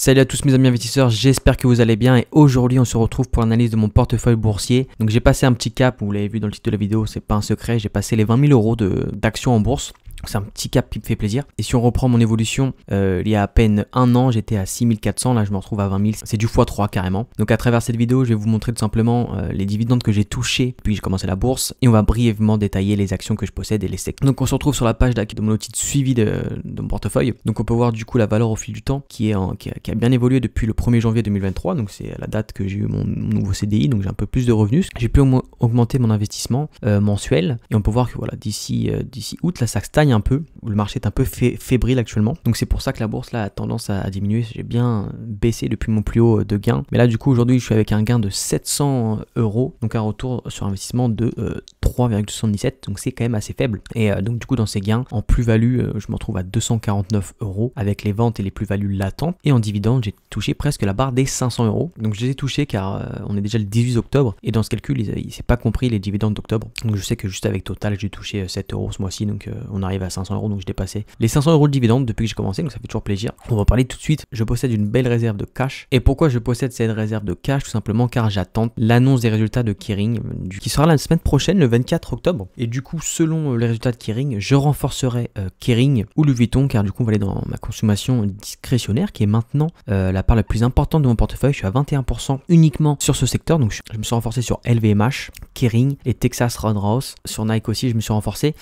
Salut à tous mes amis investisseurs, j'espère que vous allez bien et aujourd'hui on se retrouve pour l'analyse de mon portefeuille boursier. Donc j'ai passé un petit cap, vous l'avez vu dans le titre de la vidéo, c'est pas un secret, j'ai passé les 20 000 euros d'actions en bourse. C'est un petit cap qui me fait plaisir. Et si on reprend mon évolution, euh, il y a à peine un an, j'étais à 6400, là je me retrouve à 20 000. C'est du x3 carrément. Donc à travers cette vidéo, je vais vous montrer tout simplement euh, les dividendes que j'ai touchés depuis que j'ai commencé la bourse. Et on va brièvement détailler les actions que je possède et les secteurs. Donc on se retrouve sur la page de mon outil de suivi de, mon portefeuille. Donc on peut voir du coup la valeur au fil du temps qui, est en, qui, a, bien évolué depuis le 1er janvier 2023. Donc c'est la date que j'ai eu mon, nouveau CDI. Donc j'ai un peu plus de revenus. J'ai pu augmenter mon investissement euh, mensuel. Et on peut voir que voilà, d'ici d'ici août, la sac stagne un peu, le marché est un peu fébrile actuellement. Donc c'est pour ça que la bourse là a tendance à, diminuer. J'ai bien baissé depuis mon plus haut euh, de gain. Mais là du coup aujourd'hui je suis avec un gain de 700 euh, euros, donc un retour sur investissement de 3,77. Euh, donc c'est quand même assez faible. Et donc du coup dans ces gains en plus-value, je m'en trouve à 249 euros avec les ventes et les plus-values latentes. Et en dividende j'ai touché presque la barre des 500 euros. Donc je les ai touchés car on est déjà le 18 octobre et dans ce calcul il, il s'est pas compris les dividendes d'octobre. Donc je sais que juste avec Total j'ai touché 7 euros ce mois-ci. Donc on arrive à 500 euros, donc je dépassé les 500 euros de dividendes depuis que j'ai commencé, donc ça fait toujours plaisir. On va en parler tout de suite. Je possède une belle réserve de cash. Et pourquoi je possède cette réserve de cash Tout simplement car j'attends l'annonce des résultats de Kering, qui sera la semaine prochaine, le 24 octobre. Et du coup, selon euh, les résultats de Kering, je renforcerai euh, Kering ou le Vuitton, car du coup, on va aller dans ma consommation discrétionnaire, qui est maintenant euh, la part la plus importante de mon portefeuille. Je suis à 21% uniquement sur ce secteur, donc je, me suis renforcé sur LVMH, Kering et Texas Roadhouse. Sur Nike aussi, je me suis renforcé.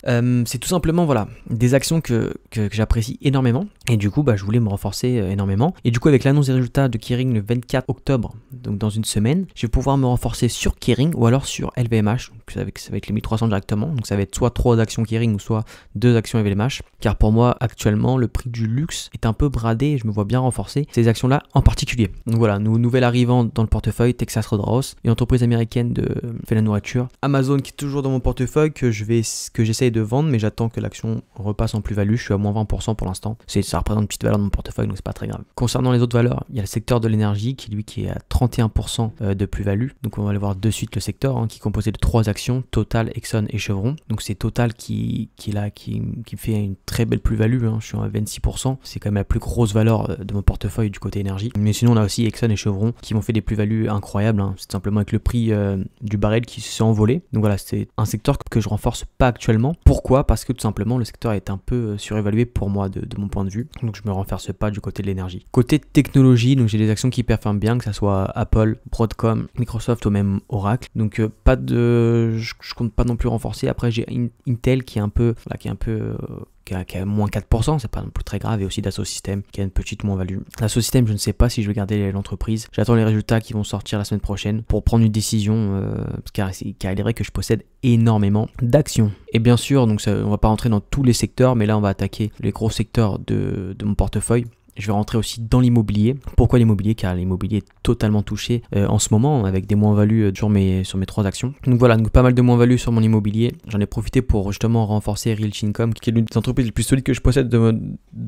c'est tout simplement, voilà, des actions que, j'apprécie énormément. Et du coup, bah, je voulais me renforcer euh, énormément. Et du coup, avec l'annonce des résultats de Kering le 24 octobre, donc dans une semaine, je vais pouvoir me renforcer sur Kering ou alors sur LVMH. Donc ça va être les 1300 directement. Donc ça va être soit 3 actions Kering ou soit 2 actions LVMH. Car pour moi, actuellement, le prix du luxe est un peu bradé et je me vois bien renforcer ces actions-là en particulier. Donc voilà, nous, nouvelles arrivantes dans le portefeuille, Texas Roadhouse, une entreprise américaine de fait la nourriture. Amazon qui est toujours dans mon portefeuille que je vais que j'essaye de vendre, mais j'attends que l'action repasse en plus-value, je suis à moins 20% pour l'instant. Ça représente une petite valeur de mon portefeuille, donc c'est pas très grave. Concernant les autres valeurs, il y a le secteur de l'énergie qui lui qui est à 31% euh, de plus-value. Donc on va aller voir de suite le secteur hein, qui est composé de trois actions, Total, Exxon et Chevron. Donc c'est Total qui, qui, là, qui, fait une très belle plus-value, hein. je suis à 26%, c'est quand même la plus grosse valeur euh, de mon portefeuille du côté énergie. Mais sinon on a aussi Exxon et Chevron qui m'ont fait des plus-values incroyables, hein. c'est simplement avec le prix euh, du baril qui s'est envolé. Donc voilà, c'est un secteur que je renforce pas actuellement. Pourquoi Parce que tout simplement secteur est un peu euh, surévalué pour moi de, mon point de vue. Donc je me renforce pas du côté de l'énergie. Côté technologie, donc j'ai des actions qui performent bien, que ce soit Apple, Broadcom, Microsoft ou même Oracle. Donc euh, pas de, je, compte pas non plus renforcer. Après j'ai Intel qui est un peu, là, qui est un peu euh, qui a, moins 4%, c'est pas non plus très grave, et aussi d'Asso System qui a une petite moins-value. Dassault System, je ne sais pas si je vais garder l'entreprise. J'attends les résultats qui vont sortir la semaine prochaine pour prendre une décision, car, euh, il est vrai que je possède énormément d'actions. Et bien sûr, donc ça, on va pas rentrer dans tous les secteurs, mais là on va attaquer les gros secteurs de, de mon portefeuille. Je vais rentrer aussi dans l'immobilier. Pourquoi l'immobilier Car l'immobilier est totalement touché euh, en ce moment avec des moins-values sur euh, mes, sur mes trois Donc voilà, donc pas mal de moins-values sur mon immobilier. J'en ai profité pour justement renforcer RealChincom, qui est l'une des entreprises les plus solides que je possède de,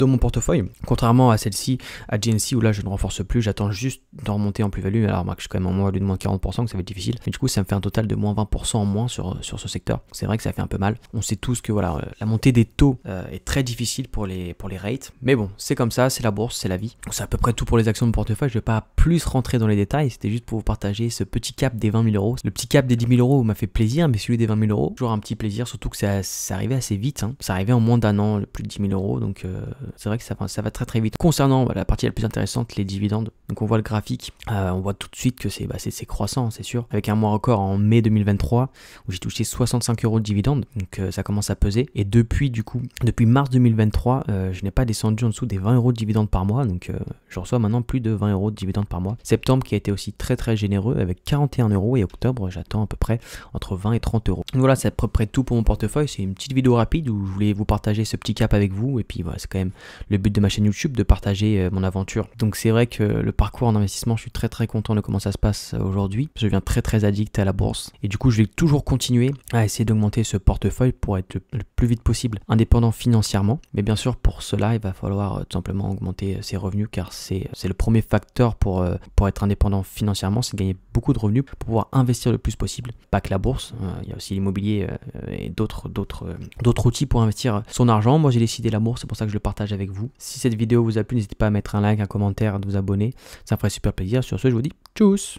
mon, portefeuille. Contrairement à celle-ci, à GNC, où là je ne renforce plus, j'attends juste d'en remonter en plus-value. Alors moi, je suis quand même en moins-value de moins 40%, donc ça va être difficile. Et du coup, ça me fait un total de moins 20% en moins sur, sur ce secteur. C'est vrai que ça fait un peu mal. On sait tous que voilà, euh, la montée des taux est très difficile pour les, pour les rates. Mais bon, c'est comme ça, c'est la c'est la vie. C'est à peu près tout pour les actions de portefeuille. Je vais pas plus rentrer dans les détails. C'était juste pour vous partager ce petit cap des 20 000 euros. Le petit cap des 10 000 euros m'a fait plaisir, mais celui des 20 000 euros, toujours un petit plaisir, surtout que ça, arrivait assez vite. Hein. Ça arrivait en moins d'un an, plus de 10 000 euros. Donc euh, c'est vrai que ça, ça va très très vite. Concernant la partie la plus intéressante, les dividendes. Donc on voit le graphique, euh, on voit tout de suite que c'est bah, croissant, c'est sûr. Avec un mois record en mai 2023 où j'ai touché 65 euros de dividendes. Donc euh, ça commence à peser. Et depuis du coup, depuis mars 2023, je n'ai pas descendu en dessous des 20 euros de dividendes par mois, donc euh, je reçois maintenant plus de 20 euros de dividendes par mois. Septembre qui a été aussi très très généreux avec 41 euros et octobre j'attends à peu près entre 20 et 30 euros. Voilà, c'est à peu près tout pour mon portefeuille. C'est une petite vidéo rapide où je voulais vous partager ce petit cap avec vous et puis voilà, c'est quand même le but de ma chaîne YouTube de partager euh, mon aventure. Donc c'est vrai que le parcours en investissement, je suis très très content de comment ça se passe euh, aujourd'hui. Je viens très très addict à la bourse et du coup je vais toujours continuer à essayer d'augmenter ce portefeuille pour être le plus vite possible indépendant financièrement. Mais bien sûr pour cela il va falloir tout simplement augmenter euh, ses revenus car euh, c'est le premier facteur pour, euh, pour être indépendant financièrement, c'est gagner beaucoup de revenus pour pouvoir investir le plus possible. Pas que la bourse, hein, il y a aussi l'immobilier et d'autres d'autres d'autres outils pour investir son argent. Moi j'ai décidé l'amour c'est pour ça que je le partage avec vous. Si cette vidéo vous a plu, n'hésitez pas à mettre un like, un commentaire, de vous abonner. Ça me ferait super plaisir. Sur ce, je vous dis tchuss